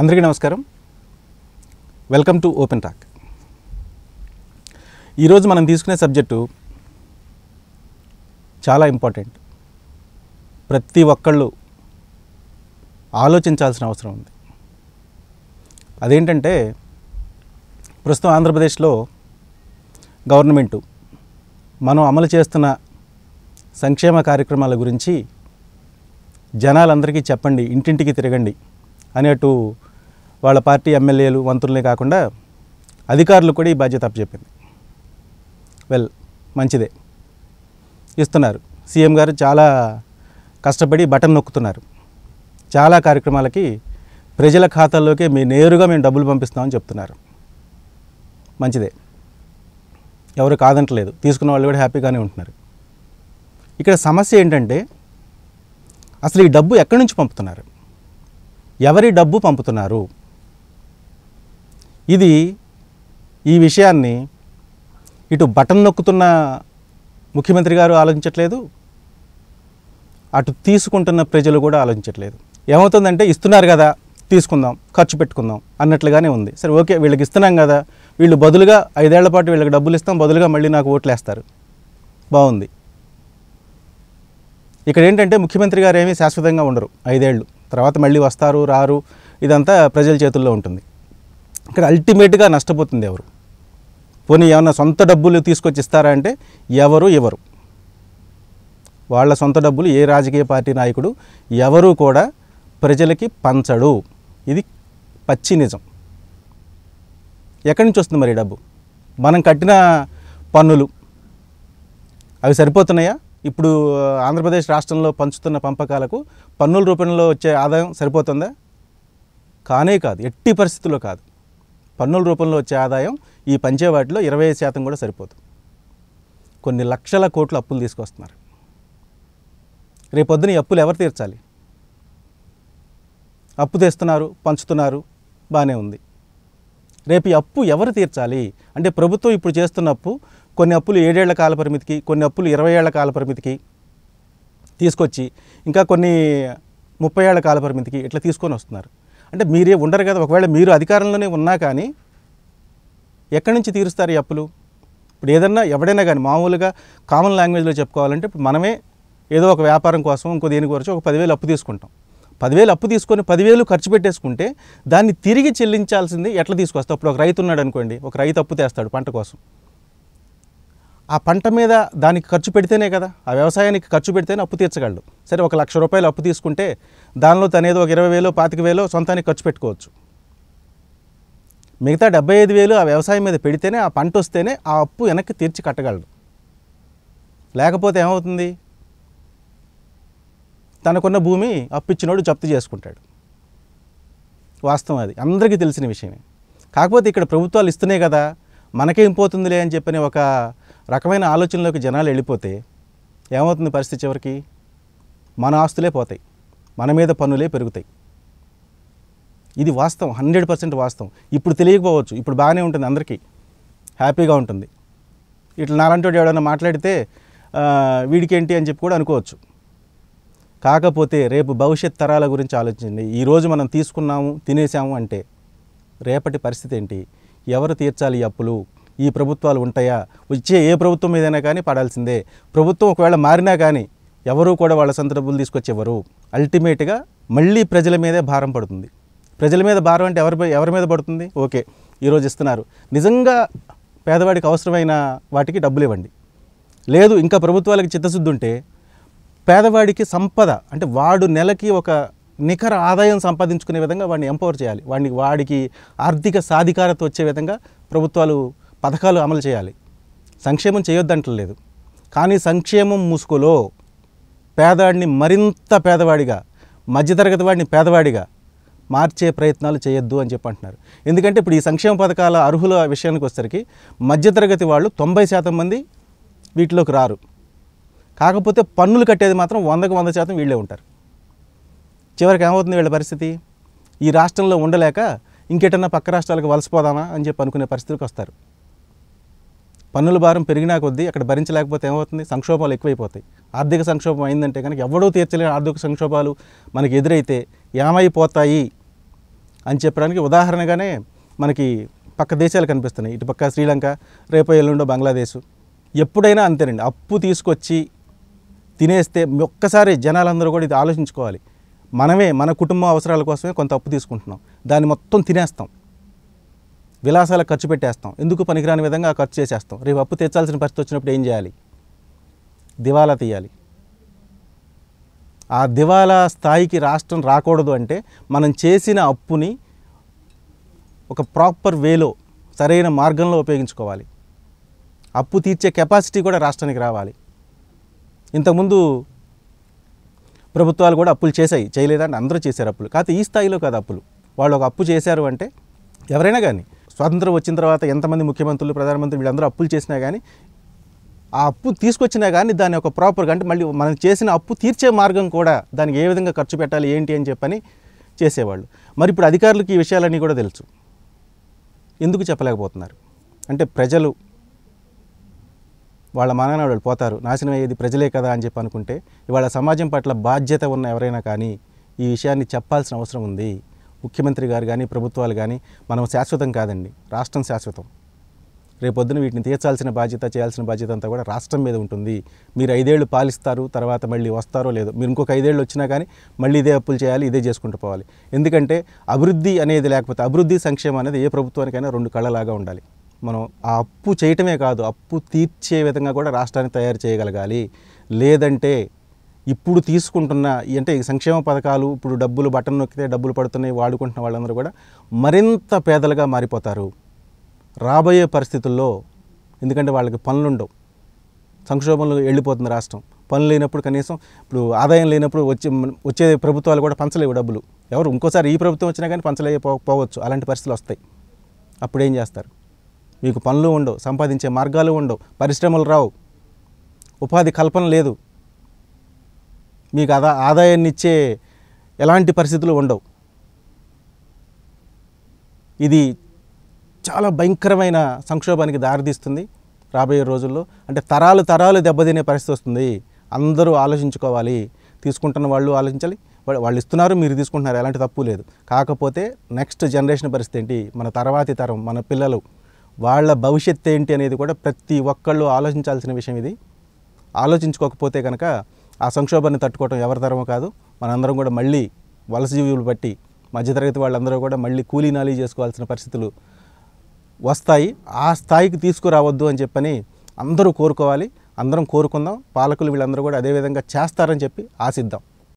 అందరికీ నమస్కారం welcome to open talk ఈరోజు మనం తీసుకునే సబ్జెక్టు చాలా ఇంపార్టెంట్ ప్రతి ఒక్కళ్ళు ఆలోచించాల్సిన అవసరం ఉంది అదేంటంటే ప్రస్తుతం ఆంధ్రప్రదేశ్లో గవర్నమెంటు మనం అమలు చేస్తున్న సంక్షేమ కార్యక్రమాల గురించి జనాలందరికీ చెప్పండి ఇంటింటికి తిరగండి అనేటు వాళ్ళ పార్టీ ఎమ్మెల్యేలు మంత్రులనే కాకుండా అధికారులు కూడా ఈ బాధ్యత అప్పచెప్పింది వెల్ మంచిదే ఇస్తున్నారు సీఎం గారు చాలా కష్టపడి బటన్ నొక్కుతున్నారు చాలా కార్యక్రమాలకి ప్రజల ఖాతాల్లోకే మీ నేరుగా మేము డబ్బులు పంపిస్తామని చెప్తున్నారు మంచిదే ఎవరు కాదంటలేదు తీసుకున్న వాళ్ళు కూడా హ్యాపీగానే ఉంటున్నారు ఇక్కడ సమస్య ఏంటంటే అసలు ఈ డబ్బు ఎక్కడి నుంచి పంపుతున్నారు ఎవరి డబ్బు పంపుతున్నారు ఇది ఈ విషయాన్ని ఇటు బటన్ నొక్కుతున్న ముఖ్యమంత్రి గారు ఆలోచించట్లేదు అటు తీసుకుంటున్న ప్రజలు కూడా ఆలోచించట్లేదు ఏమవుతుందంటే ఇస్తున్నారు కదా తీసుకుందాం ఖర్చు పెట్టుకుందాం అన్నట్లుగానే ఉంది సరే ఓకే వీళ్ళకి ఇస్తున్నాం కదా వీళ్ళు బదులుగా ఐదేళ్ల పాటు వీళ్ళకి డబ్బులు ఇస్తాం బదులుగా మళ్ళీ నాకు ఓట్లేస్తారు బాగుంది ఇక్కడ ఏంటంటే ముఖ్యమంత్రి గారు ఏమీ శాశ్వతంగా ఉండరు ఐదేళ్ళు తర్వాత మళ్ళీ వస్తారు రారు ఇదంతా ప్రజల చేతుల్లో ఉంటుంది ఇక్కడ అల్టిమేట్గా నష్టపోతుంది ఎవరు పోనీ ఏమైనా సొంత డబ్బులు తీసుకొచ్చి ఇస్తారా అంటే ఎవరు ఇవ్వరు వాళ్ళ సొంత డబ్బులు ఏ రాజకీయ పార్టీ నాయకుడు ఎవరు కూడా ప్రజలకి పంచడు ఇది పచ్చి నిజం ఎక్కడి నుంచి వస్తుంది మరి డబ్బు మనం కట్టిన పన్నులు అవి సరిపోతున్నాయా ఇప్పుడు ఆంధ్రప్రదేశ్ రాష్ట్రంలో పంచుతున్న పంపకాలకు పన్నుల రూపంలో వచ్చే ఆదాయం సరిపోతుందా కానే కాదు ఎట్టి పరిస్థితుల్లో కాదు పన్నుల రూపంలో వచ్చే ఆదాయం ఈ పంచేవాటిలో ఇరవై శాతం కూడా సరిపోదు కొన్ని లక్షల కోట్లు అప్పులు తీసుకొస్తున్నారు రేపొద్దున ఈ అప్పులు ఎవరు తీర్చాలి అప్పు తెస్తున్నారు పంచుతున్నారు బాగానే ఉంది రేపు ఈ అప్పు ఎవరు తీర్చాలి అంటే ప్రభుత్వం ఇప్పుడు చేస్తున్న అప్పు కొన్ని అప్పులు ఏడేళ్ల కాల పరిమితికి కొన్ని అప్పులు ఇరవై ఏళ్ల కాల పరిమితికి తీసుకొచ్చి ఇంకా కొన్ని ముప్పై ఏళ్ల కాల పరిమితికి ఇట్లా తీసుకొని వస్తున్నారు అంటే మీరే ఉండరు కదా ఒకవేళ మీరు అధికారంలోనే ఉన్నా కానీ ఎక్కడి నుంచి తీరుస్తారు ఈ అప్పులు ఇప్పుడు ఏదన్నా ఎవడైనా కానీ మామూలుగా కామన్ లాంగ్వేజ్లో చెప్పుకోవాలంటే ఇప్పుడు మనమే ఏదో ఒక వ్యాపారం కోసం ఇంకో దేని గురించి ఒక పదివేలు అప్పు తీసుకుంటాం పదివేలు అప్పు తీసుకొని పదివేలు ఖర్చు పెట్టేసుకుంటే దాన్ని తిరిగి చెల్లించాల్సింది ఎట్లా తీసుకొస్తాం ఇప్పుడు ఒక రైతు ఉన్నాడు అనుకోండి ఒక రైతు అప్పు తెస్తాడు పంట కోసం ఆ పంట మీద దానికి ఖర్చు పెడితేనే కదా ఆ వ్యవసాయానికి ఖర్చు పెడితేనే అప్పు తీర్చగలడు సరే ఒక లక్ష రూపాయలు అప్పు తీసుకుంటే దానిలో తనేదో ఒక ఇరవై వేలు పాతిక వేలు సొంతానికి ఖర్చు పెట్టుకోవచ్చు మిగతా డెబ్బై ఐదు వేలు ఆ వ్యవసాయం మీద పెడితేనే ఆ పంట వస్తేనే ఆ అప్పు వెనక్కి తీర్చి కట్టగలడు లేకపోతే ఏమవుతుంది తనకున్న భూమి అప్పిచ్చినోడు జప్తు చేసుకుంటాడు వాస్తవం అది అందరికీ తెలిసిన విషయమే కాకపోతే ఇక్కడ ప్రభుత్వాలు ఇస్తున్నాయి కదా మనకేం పోతుందిలే అని చెప్పని ఒక రకమైన ఆలోచనలోకి జనాలు వెళ్ళిపోతే ఏమవుతుంది పరిస్థితి చివరికి మన ఆస్తులే పోతాయి మన మీద పన్నులే పెరుగుతాయి ఇది వాస్తవం హండ్రెడ్ పర్సెంట్ వాస్తవం ఇప్పుడు తెలియకపోవచ్చు ఇప్పుడు బాగానే ఉంటుంది అందరికీ హ్యాపీగా ఉంటుంది ఇట్లా నాలంటోడు ఎవడన్నా మాట్లాడితే వీడికేంటి అని చెప్పి కూడా అనుకోవచ్చు కాకపోతే రేపు భవిష్యత్ తరాల గురించి ఆలోచించండి ఈరోజు మనం తీసుకున్నాము తినేసాము అంటే రేపటి పరిస్థితి ఏంటి ఎవరు తీర్చాలి అప్పులు ఈ ప్రభుత్వాలు ఉంటాయా వచ్చే ఏ ప్రభుత్వం ఏదైనా కానీ పడాల్సిందే ప్రభుత్వం ఒకవేళ మారినా కానీ ఎవరూ కూడా వాళ్ళ సొంత డబ్బులు తీసుకొచ్చేవారు అల్టిమేట్గా మళ్ళీ ప్రజల మీదే భారం పడుతుంది ప్రజల మీద భారం అంటే ఎవరి ఎవరి మీద పడుతుంది ఓకే ఈరోజు ఇస్తున్నారు నిజంగా పేదవాడికి అవసరమైన వాటికి డబ్బులు ఇవ్వండి లేదు ఇంకా ప్రభుత్వాలకు చిత్తశుద్ధి ఉంటే పేదవాడికి సంపద అంటే వాడు నెలకి ఒక నికర ఆదాయం సంపాదించుకునే విధంగా వాడిని ఎంపవర్ చేయాలి వాడిని వాడికి ఆర్థిక సాధికారత వచ్చే విధంగా ప్రభుత్వాలు పథకాలు అమలు చేయాలి సంక్షేమం చేయొద్దంటలేదు కానీ సంక్షేమం ముసుగులో పేదవాడిని మరింత పేదవాడిగా మధ్యతరగతి వాడిని పేదవాడిగా మార్చే ప్రయత్నాలు చేయొద్దు అని చెప్పి అంటున్నారు ఎందుకంటే ఇప్పుడు ఈ సంక్షేమ పథకాల అర్హుల విషయానికి వచ్చేసరికి మధ్యతరగతి వాళ్ళు తొంభై శాతం మంది వీటిలోకి రారు కాకపోతే పన్నులు కట్టేది మాత్రం వందకు వంద శాతం వీళ్ళే ఉంటారు చివరికి ఏమవుతుంది వీళ్ళ పరిస్థితి ఈ రాష్ట్రంలో ఉండలేక ఇంకేటన్నా పక్క రాష్ట్రాలకు వలసిపోదామా అని చెప్పి అనుకునే పరిస్థితికి వస్తారు పన్నుల భారం పెరిగినా కొద్దీ అక్కడ భరించలేకపోతే ఏమవుతుంది సంక్షోభాలు ఎక్కువైపోతాయి ఆర్థిక సంక్షోభం అయిందంటే కనుక ఎవడూ తీర్చలేని ఆర్థిక సంక్షోభాలు మనకి ఎదురైతే ఏమైపోతాయి అని చెప్పడానికి ఉదాహరణగానే మనకి పక్క దేశాలు కనిపిస్తున్నాయి ఇటుపక్క శ్రీలంక రేపు ఎల్లుండో బంగ్లాదేశ్ ఎప్పుడైనా అంతేనండి అప్పు తీసుకొచ్చి తినేస్తే ఒక్కసారి జనాలందరూ కూడా ఇది ఆలోచించుకోవాలి మనమే మన కుటుంబ అవసరాల కోసమే కొంత అప్పు తీసుకుంటున్నాం దాన్ని మొత్తం తినేస్తాం విలాసాలకు ఖర్చు పెట్టేస్తాం ఎందుకు పనికిరాని విధంగా ఖర్చు చేసేస్తాం రేపు అప్పు తెచ్చాల్సిన పరిస్థితి వచ్చినప్పుడు ఏం చేయాలి దివాలా తీయాలి ఆ దివాలా స్థాయికి రాష్ట్రం రాకూడదు అంటే మనం చేసిన అప్పుని ఒక ప్రాపర్ వేలో సరైన మార్గంలో ఉపయోగించుకోవాలి అప్పు తీర్చే కెపాసిటీ కూడా రాష్ట్రానికి రావాలి ఇంతకుముందు ప్రభుత్వాలు కూడా అప్పులు చేశాయి చేయలేదంటే అందరూ చేశారు అప్పులు కాకపోతే ఈ స్థాయిలో కాదు అప్పులు వాళ్ళు ఒక అప్పు చేశారు అంటే ఎవరైనా కానీ స్వాతంత్రం వచ్చిన తర్వాత ఎంతమంది ముఖ్యమంత్రులు ప్రధానమంత్రి వీళ్ళందరూ అప్పులు చేసినా కానీ ఆ అప్పు తీసుకొచ్చినా కానీ దాని ఒక ప్రాపర్గా అంటే మళ్ళీ మనం చేసిన అప్పు తీర్చే మార్గం కూడా దానికి ఏ విధంగా ఖర్చు పెట్టాలి ఏంటి అని చెప్పని చేసేవాళ్ళు మరి ఇప్పుడు అధికారులకు ఈ విషయాలన్నీ కూడా తెలుసు ఎందుకు చెప్పలేకపోతున్నారు అంటే ప్రజలు వాళ్ళ మనగానే వాళ్ళు పోతారు నాశనం అయ్యేది ప్రజలే కదా అని చెప్పి అనుకుంటే ఇవాళ సమాజం పట్ల బాధ్యత ఉన్న ఎవరైనా కానీ ఈ విషయాన్ని చెప్పాల్సిన అవసరం ఉంది ముఖ్యమంత్రి గారు కానీ ప్రభుత్వాలు కానీ మనం శాశ్వతం కాదండి రాష్ట్రం శాశ్వతం రేపొద్దున వీటిని తీర్చాల్సిన బాధ్యత చేయాల్సిన బాధ్యత అంతా కూడా రాష్ట్రం మీద ఉంటుంది మీరు ఐదేళ్లు పాలిస్తారు తర్వాత మళ్ళీ వస్తారో లేదో మీరు ఇంకొక ఐదేళ్ళు వచ్చినా కానీ మళ్ళీ ఇదే అప్పులు చేయాలి ఇదే చేసుకుంటూ పోవాలి ఎందుకంటే అభివృద్ధి అనేది లేకపోతే అభివృద్ధి సంక్షేమం అనేది ఏ ప్రభుత్వానికైనా రెండు కళ్ళలాగా ఉండాలి మనం ఆ అప్పు చేయటమే కాదు అప్పు తీర్చే విధంగా కూడా రాష్ట్రాన్ని తయారు చేయగలగాలి లేదంటే ఇప్పుడు తీసుకుంటున్న అంటే సంక్షేమ పథకాలు ఇప్పుడు డబ్బులు బటన్ నొక్కితే డబ్బులు పడుతున్నాయి వాడుకుంటున్న వాళ్ళందరూ కూడా మరింత పేదలుగా మారిపోతారు రాబోయే పరిస్థితుల్లో ఎందుకంటే వాళ్ళకి పనులుండవు సంక్షోభంలో వెళ్ళిపోతుంది రాష్ట్రం పనులు లేనప్పుడు కనీసం ఇప్పుడు ఆదాయం లేనప్పుడు వచ్చే వచ్చే ప్రభుత్వాలు కూడా పంచలేవు డబ్బులు ఎవరు ఇంకోసారి ఈ ప్రభుత్వం వచ్చినా కానీ పంచలే పోవచ్చు అలాంటి పరిస్థితులు వస్తాయి అప్పుడు ఏం చేస్తారు మీకు పనులు ఉండవు సంపాదించే మార్గాలు ఉండవు పరిశ్రమలు రావు ఉపాధి కల్పన లేదు మీకు ఆదా ఆదాయాన్ని ఇచ్చే ఎలాంటి పరిస్థితులు ఉండవు ఇది చాలా భయంకరమైన సంక్షోభానికి దారితీస్తుంది రాబోయే రోజుల్లో అంటే తరాలు తరాలు దెబ్బతినే పరిస్థితి వస్తుంది అందరూ ఆలోచించుకోవాలి తీసుకుంటున్న వాళ్ళు ఆలోచించాలి వాళ్ళు ఇస్తున్నారు మీరు తీసుకుంటున్నారు ఎలాంటి తప్పు లేదు కాకపోతే నెక్స్ట్ జనరేషన్ పరిస్థితి ఏంటి మన తర్వాతి తరం మన పిల్లలు వాళ్ళ భవిష్యత్తు ఏంటి అనేది కూడా ప్రతి ఒక్కళ్ళు ఆలోచించాల్సిన విషయం ఇది ఆలోచించుకోకపోతే కనుక ఆ సంక్షోభాన్ని తట్టుకోవడం ఎవరి తరమో కాదు మనందరం కూడా మళ్ళీ వలస జీవులు బట్టి మధ్యతరగతి వాళ్ళందరూ కూడా మళ్ళీ కూలీ నాలీ చేసుకోవాల్సిన పరిస్థితులు వస్తాయి ఆ స్థాయికి తీసుకురావద్దు అని చెప్పని అందరూ కోరుకోవాలి అందరం కోరుకుందాం పాలకులు వీళ్ళందరూ కూడా అదేవిధంగా చేస్తారని చెప్పి ఆశిద్దాం